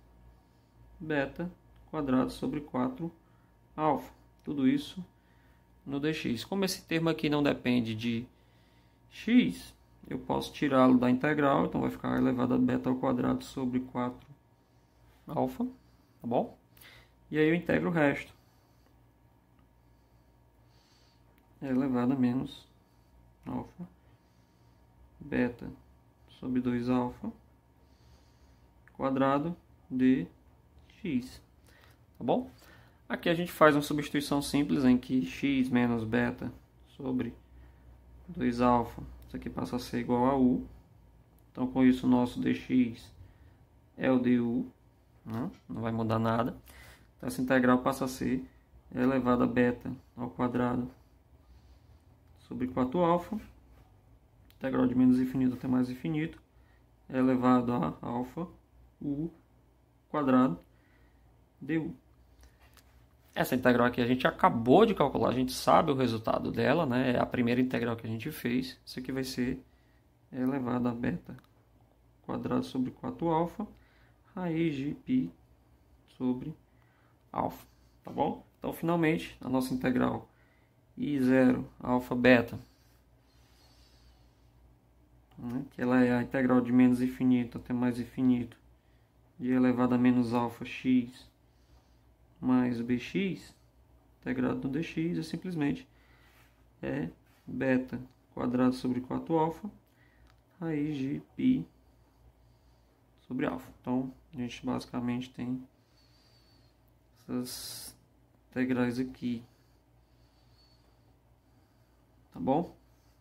A: beta quadrado sobre 4 alfa. Tudo isso no dx. Como esse termo aqui não depende de x, eu posso tirá-lo da integral, então vai ficar elevado a beta ao quadrado sobre 4 alfa, tá bom? E aí eu integro o resto. É elevado a menos alfa, beta sobre 2 alfa, quadrado de x, tá bom? Aqui a gente faz uma substituição simples em que x menos beta sobre 2 alfa, isso aqui passa a ser igual a u. Então com isso o nosso dx é o du, né? não vai mudar nada. Então essa integral passa a ser elevada a beta ao quadrado sobre 4 alfa, integral de menos infinito até mais infinito, elevado a alfa U quadrado du. Essa integral aqui a gente acabou de calcular, a gente sabe o resultado dela, né? É a primeira integral que a gente fez. Isso aqui vai ser é, elevado a beta quadrado sobre 4 alfa raiz de π sobre alfa, tá bom? Então, finalmente, a nossa integral I0 alfa beta, né? que ela é a integral de menos infinito até mais infinito de é elevado a menos alfa x mais bx integrado no dx é simplesmente é beta quadrado sobre 4 alfa raiz de π sobre alfa. Então, a gente basicamente tem essas integrais aqui. Tá bom?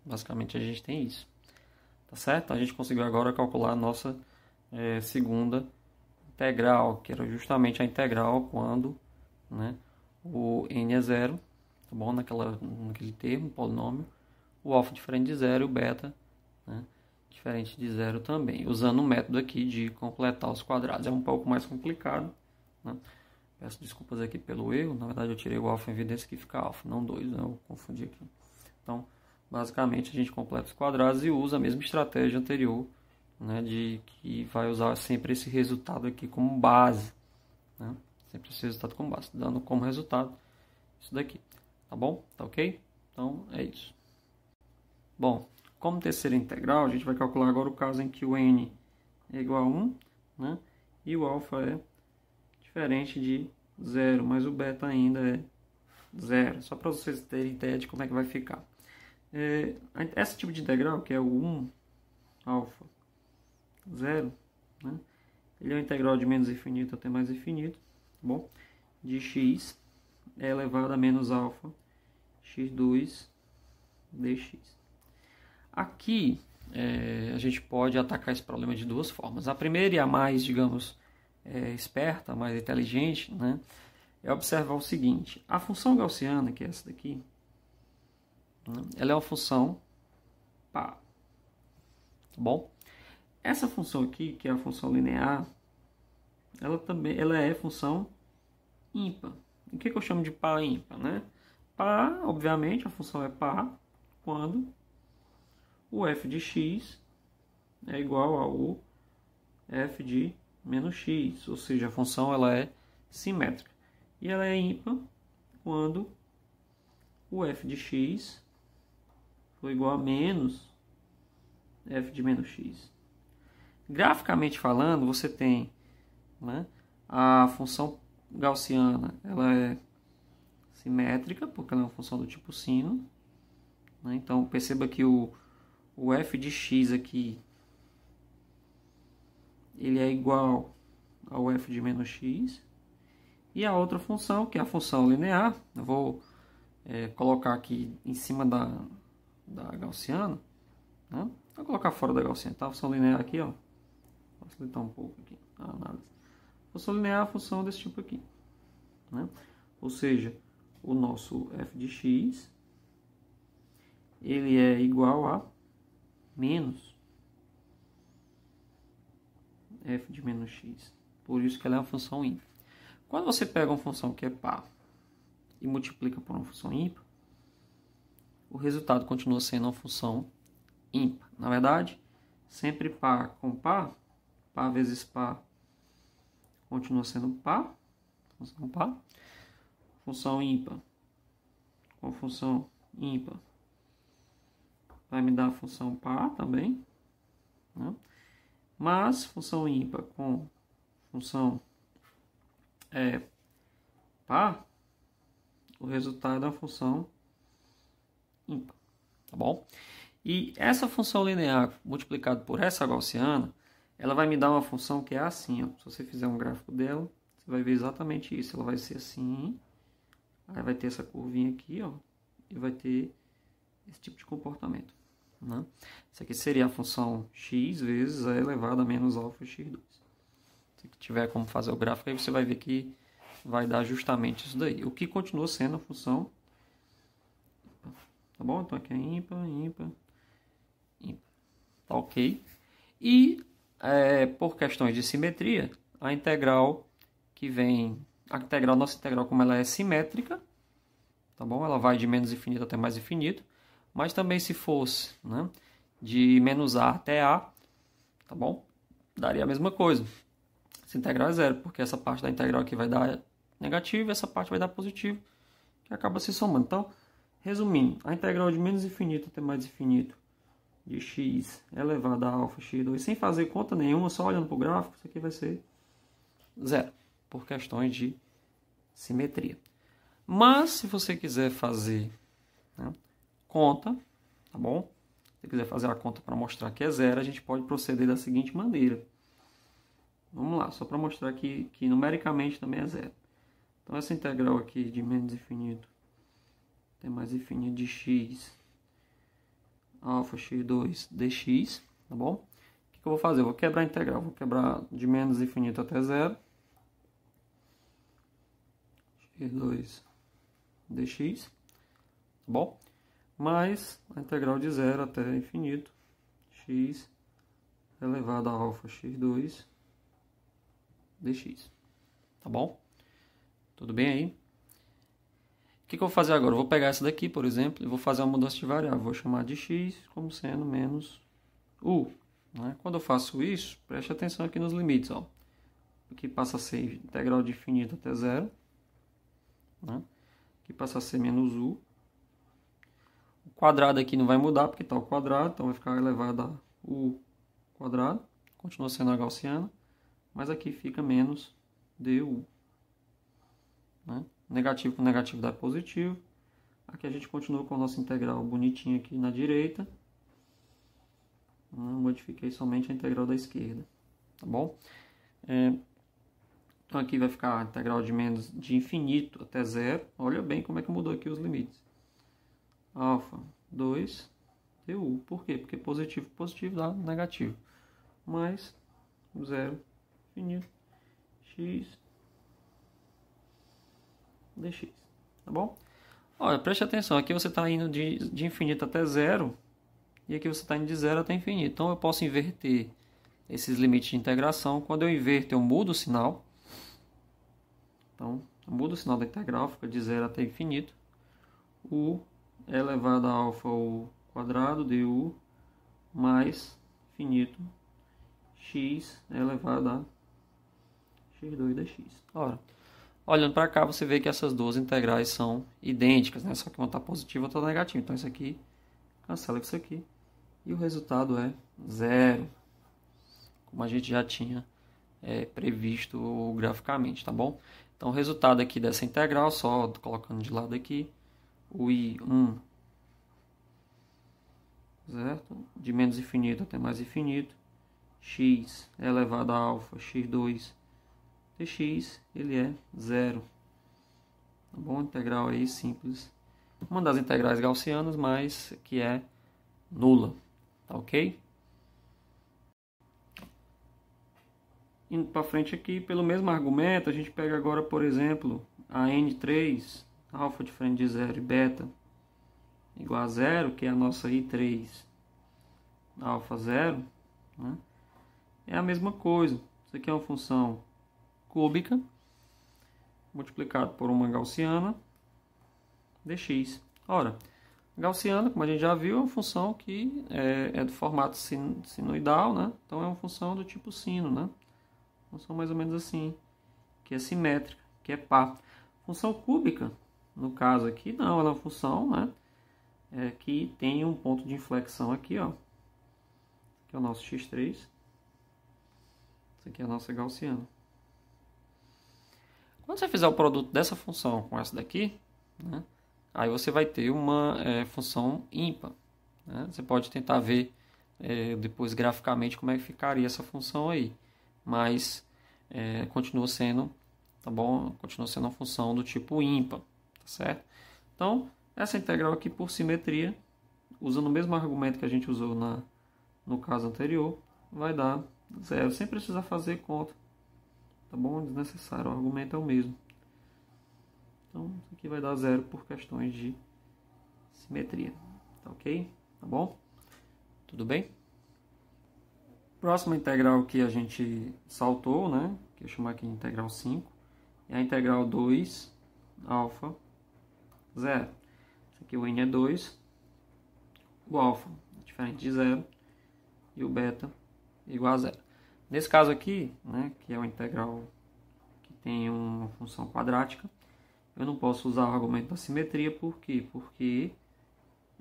A: Basicamente a gente tem isso. Tá certo? A gente conseguiu agora calcular a nossa é, segunda integral, que era justamente a integral quando né, o n é zero, tá bom? Naquela, naquele termo, polinômio, o alfa é diferente de zero e o beta né, diferente de zero também, usando o método aqui de completar os quadrados. É um pouco mais complicado, né? Peço desculpas aqui pelo erro, na verdade eu tirei o alfa em evidência que fica alfa, não 2, né? eu confundi aqui. Então, basicamente a gente completa os quadrados e usa a mesma estratégia anterior, né, de que vai usar sempre esse resultado aqui como base, né? sempre esse resultado como base, dando como resultado isso daqui, tá bom? Tá ok? Então é isso. Bom, como terceira integral, a gente vai calcular agora o caso em que o n é igual a 1, né? E o alfa é diferente de 0, mas o beta ainda é 0. Só para vocês terem ideia de como é que vai ficar. É, esse tipo de integral, que é o 1 alfa zero, né? ele é o integral de menos infinito até mais infinito, tá bom, de x é elevado a menos alfa x2 dx. Aqui é, a gente pode atacar esse problema de duas formas. A primeira e a mais, digamos, é, esperta, mais inteligente, né, é observar o seguinte: a função gaussiana, que é essa daqui, né, ela é uma função pá. Tá bom? Essa função aqui, que é a função linear, ela também ela é função ímpar. O que, que eu chamo de par ímpar, né? Par, obviamente, a função é par quando o f de x é igual ao f de menos x, ou seja, a função ela é simétrica. E ela é ímpar quando o f de x for igual a menos f de menos x. Graficamente falando, você tem né, a função gaussiana, ela é simétrica, porque ela é uma função do tipo sino. Né? Então, perceba que o, o f de x aqui ele é igual ao f de menos x. E a outra função, que é a função linear, eu vou é, colocar aqui em cima da, da gaussiana, né? vou colocar fora da gaussiana, tá? A função linear aqui, ó, facilitar um pouco aqui a análise. Vou sublinhar a função desse tipo aqui. Né? Ou seja, o nosso f de x ele é igual a menos f de menos x. Por isso que ela é uma função ímpar. Quando você pega uma função que é par e multiplica por uma função ímpar, o resultado continua sendo uma função ímpar. Na verdade, sempre par com par Pá vezes pá continua sendo pá. Função pá. Função ímpar. Com função ímpar. Vai me dar a função pá também. Né? Mas função ímpar com função é, par, o resultado é a função ímpar, tá bom? E essa função linear multiplicada por essa gaussiana ela vai me dar uma função que é assim, ó. Se você fizer um gráfico dela, você vai ver exatamente isso. Ela vai ser assim, aí vai ter essa curvinha aqui, ó, e vai ter esse tipo de comportamento, né? Isso aqui seria a função x vezes a elevado a menos alfa x2. Se tiver como fazer o gráfico, aí você vai ver que vai dar justamente isso daí. O que continua sendo a função, tá bom? Então aqui é ímpar, ímpar, ímpar, tá ok? E é, por questões de simetria, a integral que vem, a integral, nossa integral, como ela é simétrica, tá bom? Ela vai de menos infinito até mais infinito, mas também se fosse, né, de menos a até a, tá bom? Daria a mesma coisa. Essa integral é zero, porque essa parte da integral aqui vai dar negativo, essa parte vai dar positivo, que acaba se somando. Então, resumindo, a integral de menos infinito até mais infinito de x elevado a alfa x2 sem fazer conta nenhuma, só olhando para o gráfico, isso aqui vai ser zero, por questões de simetria. Mas se você quiser fazer né, conta, tá bom? Se quiser fazer a conta para mostrar que é zero, a gente pode proceder da seguinte maneira. Vamos lá, só para mostrar que, que numericamente também é zero. Então essa integral aqui de menos infinito até mais infinito de x alfa x2 dx, tá bom? O que, eu vou fazer? Eu vou quebrar a integral, vou quebrar de menos infinito até zero. x2 dx, tá bom? Mais a integral de zero até infinito, x elevado a alfa x2 dx, tá bom? Tudo bem aí? que, que eu vou fazer agora? Eu vou pegar essa daqui, por exemplo, e vou fazer uma mudança de variável. Vou chamar de x como sendo menos u. Né? Quando eu faço isso, preste atenção aqui nos limites. Ó. Aqui passa a ser integral de infinito até zero. Né? Aqui passa a ser menos u. O quadrado aqui não vai mudar, porque está o quadrado, então vai ficar elevado a u quadrado. Continua sendo a gaussiana, mas aqui fica menos du. Né? negativo com negativo dá positivo. Aqui a gente continua com a nossa integral bonitinha aqui na direita. Eu modifiquei somente a integral da esquerda, tá bom? É, então aqui vai ficar a integral de menos de infinito até zero. Olha bem como é que mudou aqui os limites. Alfa 2 du. Por quê? Porque positivo positivo dá negativo. Mais zero infinito x dx, tá bom? Olha, preste atenção, aqui você está indo de, de infinito até zero, e aqui você está indo de zero até infinito. Então eu posso inverter esses limites de integração. Quando eu inverto, eu mudo o sinal. Então, eu mudo o sinal da integral, fica de zero até infinito. U elevado a alfa o quadrado du mais finito x elevado a x2 dx. Ora, Olhando para cá, você vê que essas duas integrais são idênticas, né? Só que uma está positiva e outra está negativa. Então, isso aqui cancela isso aqui. E o resultado é zero. Como a gente já tinha é, previsto graficamente, tá bom? Então, o resultado aqui dessa integral, só colocando de lado aqui, o I1, certo? De menos infinito até mais infinito, x elevado a alfa, x2 dx ele é zero. Tá bom? Integral aí simples. Uma das integrais gaussianas, mas que é nula. Tá ok? Indo para frente aqui, pelo mesmo argumento, a gente pega agora, por exemplo, a N3, alfa diferente de zero e beta igual a zero, que é a nossa I3 alfa zero, né? é a mesma coisa. Isso aqui é uma função cúbica multiplicado por uma gaussiana dx. Ora, gaussiana, como a gente já viu, é uma função que é, é do formato sin, sinoidal, né? Então é uma função do tipo sino, né? Função mais ou menos assim, que é simétrica, que é par. Função cúbica, no caso aqui, não, ela é uma função, né? É, que tem um ponto de inflexão aqui, ó. Que é o nosso x3. Isso aqui é a nossa gaussiana. Quando você fizer o produto dessa função com essa daqui, né, aí você vai ter uma é, função ímpar. Né? Você pode tentar ver é, depois graficamente como é que ficaria essa função aí, mas é, continua sendo, tá bom? Continua sendo uma função do tipo ímpar, tá certo? Então, essa integral aqui por simetria, usando o mesmo argumento que a gente usou na, no caso anterior, vai dar zero, sem precisar fazer conta Tá bom? Desnecessário. O argumento é o mesmo. Então, isso aqui vai dar zero por questões de simetria. Tá ok? Tá bom? Tudo bem? Próxima integral que a gente saltou, né? Que eu chamo aqui de integral 5. É a integral 2 alfa 0. Isso aqui o n é 2. O alfa é diferente de 0. E o beta igual a 0. Nesse caso aqui, né, que é uma integral que tem uma função quadrática, eu não posso usar o argumento da simetria, por quê? Porque,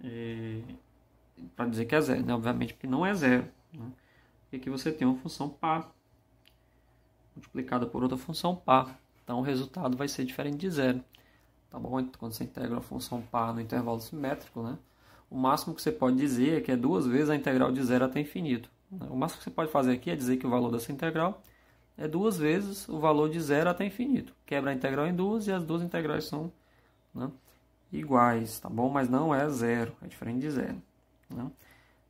A: é, eh, para dizer que é zero, né? obviamente, porque não é zero. Né? E aqui você tem uma função par multiplicada por outra função par. Então, o resultado vai ser diferente de zero. Tá bom? Então, quando você integra a função par no intervalo simétrico, né? o máximo que você pode dizer é que é duas vezes a integral de zero até infinito. O máximo que você pode fazer aqui é dizer que o valor dessa integral é duas vezes o valor de zero até infinito. Quebra a integral em duas e as duas integrais são né, iguais, tá bom? Mas não é zero, é diferente de zero. Né?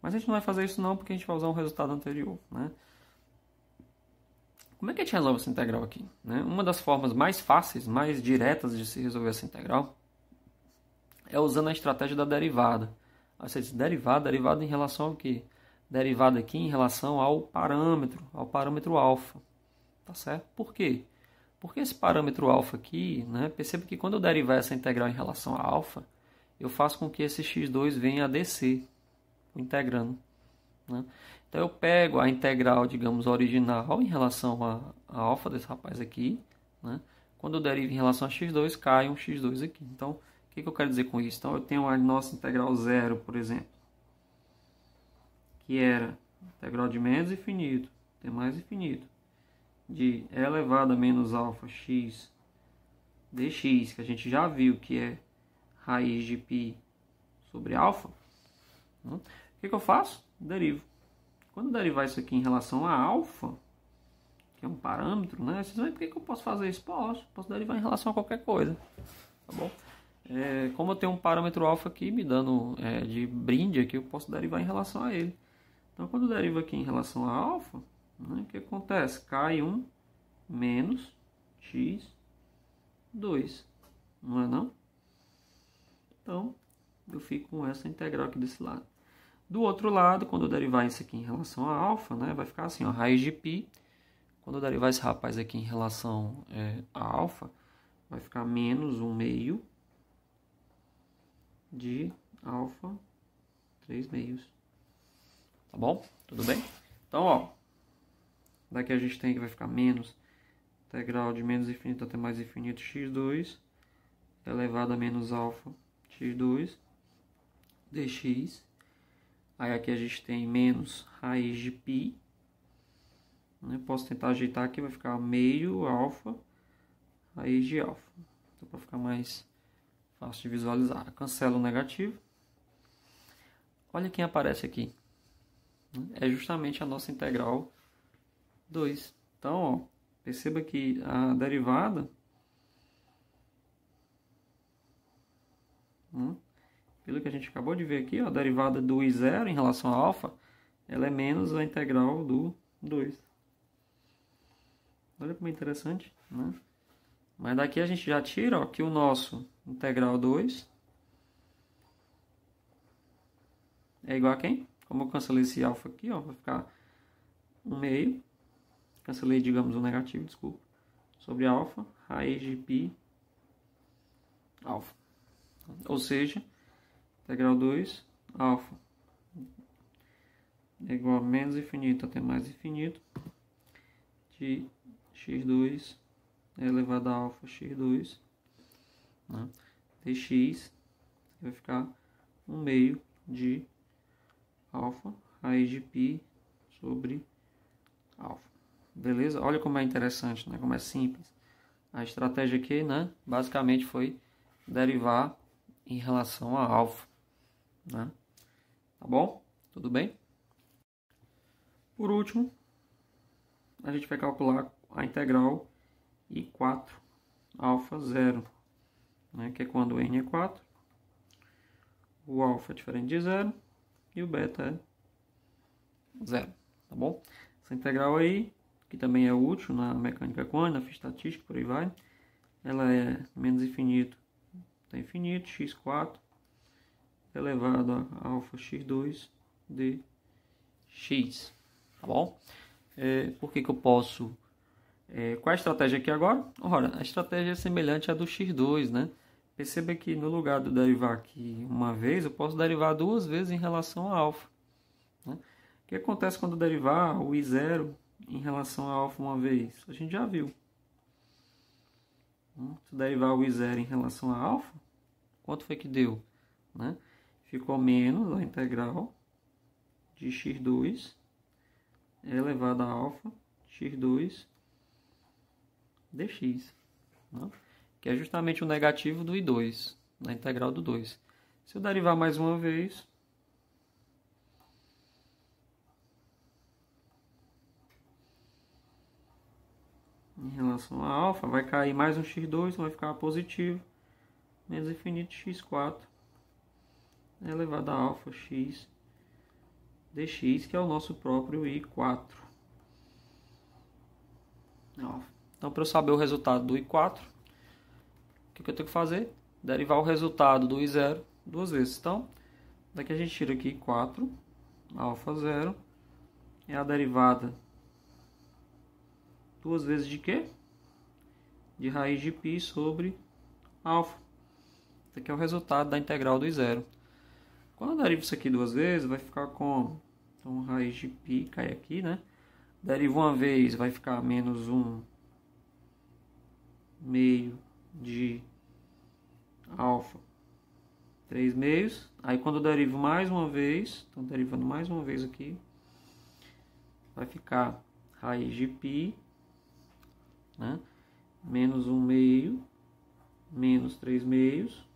A: Mas a gente não vai fazer isso não, porque a gente vai usar um resultado anterior, né? Como é que a gente resolve essa integral aqui? Né? Uma das formas mais fáceis, mais diretas de se resolver essa integral é usando a estratégia da derivada. Aí você diz derivada, derivada em relação ao quê? derivada aqui em relação ao parâmetro, ao parâmetro alfa. Tá certo? Por quê? Porque esse parâmetro alfa aqui, né, perceba que quando eu derivar essa integral em relação a alfa, eu faço com que esse x2 venha a descer, integrando. Né? Então eu pego a integral, digamos, original em relação a, a alfa desse rapaz aqui. Né? Quando eu derivo em relação a x2, cai um x2 aqui. Então, o que, que eu quero dizer com isso? Então eu tenho a nossa integral zero, por exemplo que era integral de menos infinito até mais infinito de e elevado a menos alfa x dx, que a gente já viu que é raiz de π sobre alfa, né? o que, que eu faço? Derivo. Quando eu derivar isso aqui em relação a alfa, que é um parâmetro, né? Vocês veem por que, que eu posso fazer isso? Posso, posso derivar em relação a qualquer coisa, tá bom? É, como eu tenho um parâmetro alfa aqui me dando é, de brinde aqui, eu posso derivar em relação a ele. Então, quando derivo aqui em relação a alfa, né, o que acontece? Cai 1 menos x2, não é não? Então, eu fico com essa integral aqui desse lado. Do outro lado, quando eu derivar isso aqui em relação a alfa, né, vai ficar assim, ó, raiz de π. Quando eu derivar esse rapaz aqui em relação é, a alfa, vai ficar menos 1 meio de alfa 3 meios. Tá bom? Tudo bem? Então, ó. Daqui a gente tem que vai ficar menos integral de menos infinito até mais infinito x2 elevado a menos alfa x2 dx. Aí aqui a gente tem menos raiz de π. Né? Posso tentar ajeitar aqui, vai ficar meio alfa raiz de alfa. Então, para ficar mais fácil de visualizar. Cancela o negativo. Olha quem aparece aqui é justamente a nossa integral 2. Então, ó, perceba que a derivada né, pelo que a gente acabou de ver aqui, ó, a derivada do i zero em relação a alfa, ela é menos a integral do 2. Olha como é interessante, né? Mas daqui a gente já tira ó, que o nosso integral 2 é igual a quem? Como eu cancelei esse alfa aqui, ó, vai ficar um meio. Cancelei, digamos, um negativo, desculpa. Sobre alfa, raiz de π alfa. Ou seja, integral 2, alfa é igual a menos infinito até mais infinito de x2 é elevado a alfa x2 né, dx vai ficar 1 meio de alfa raiz de π sobre alfa. Beleza? Olha como é interessante, né? Como é simples. A estratégia aqui, né? Basicamente foi derivar em relação a alfa, né? Tá bom? Tudo bem? Por último, a gente vai calcular a integral e 4 alfa zero, né? Que é quando n é 4, o alfa é diferente de zero e o beta é zero, tá bom? Essa integral aí, que também é útil na mecânica quântica, na estatística, por aí vai, ela é menos infinito até tá infinito, x4 elevado a alfa x2 de x, tá bom? É, por que, que eu posso... É, qual a estratégia aqui agora? Ora, a estratégia é semelhante à do x2, né? Perceba que no lugar do derivar aqui uma vez, eu posso derivar duas vezes em relação a alfa. Né? O que acontece quando derivar o I0 em relação a alfa uma vez? A gente já viu. Hum? Se derivar o I0 em relação a alfa, quanto foi que deu? Né? Ficou menos a integral de x2 elevado a alfa x2 dx que é justamente o negativo do I2, na integral do 2. Se eu derivar mais uma vez, em relação a alfa, vai cair mais um x2, então vai ficar positivo, menos infinito x4 elevado a alfa x dx, que é o nosso próprio i4. Então, para eu saber o resultado do i4, o que eu tenho que fazer? Derivar o resultado do i zero duas vezes. Então, daqui a gente tira aqui 4, alfa zero, é a derivada duas vezes de quê? De raiz de π sobre alfa. Esse aqui é o resultado da integral do i zero. Quando eu derivo isso aqui duas vezes, vai ficar com então, raiz de π cai aqui, né? Derivo uma vez, vai ficar menos 1 meio de alfa 3 meios. Aí quando eu derivo mais uma vez, então derivando mais uma vez aqui, vai ficar raiz de π, né? menos 1 meio, menos 3 meios,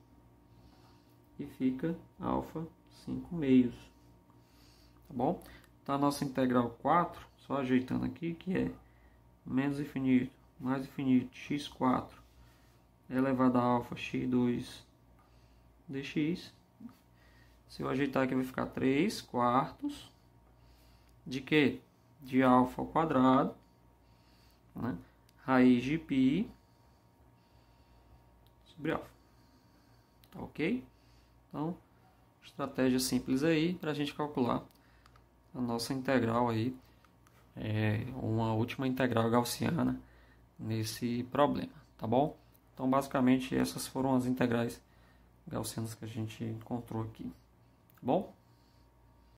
A: e fica alfa 5 meios. Tá bom? Então a nossa integral 4, só ajeitando aqui, que é menos infinito mais infinito x4 elevado a alfa x2 dx. Se eu ajeitar aqui vai ficar 3 quartos de que? De alfa ao quadrado, né? raiz de π sobre alfa. Tá ok? Então, estratégia simples aí para a gente calcular a nossa integral aí, é uma última integral gaussiana nesse problema, tá bom? Então, basicamente, essas foram as integrais gaussianas que a gente encontrou aqui. Tá bom?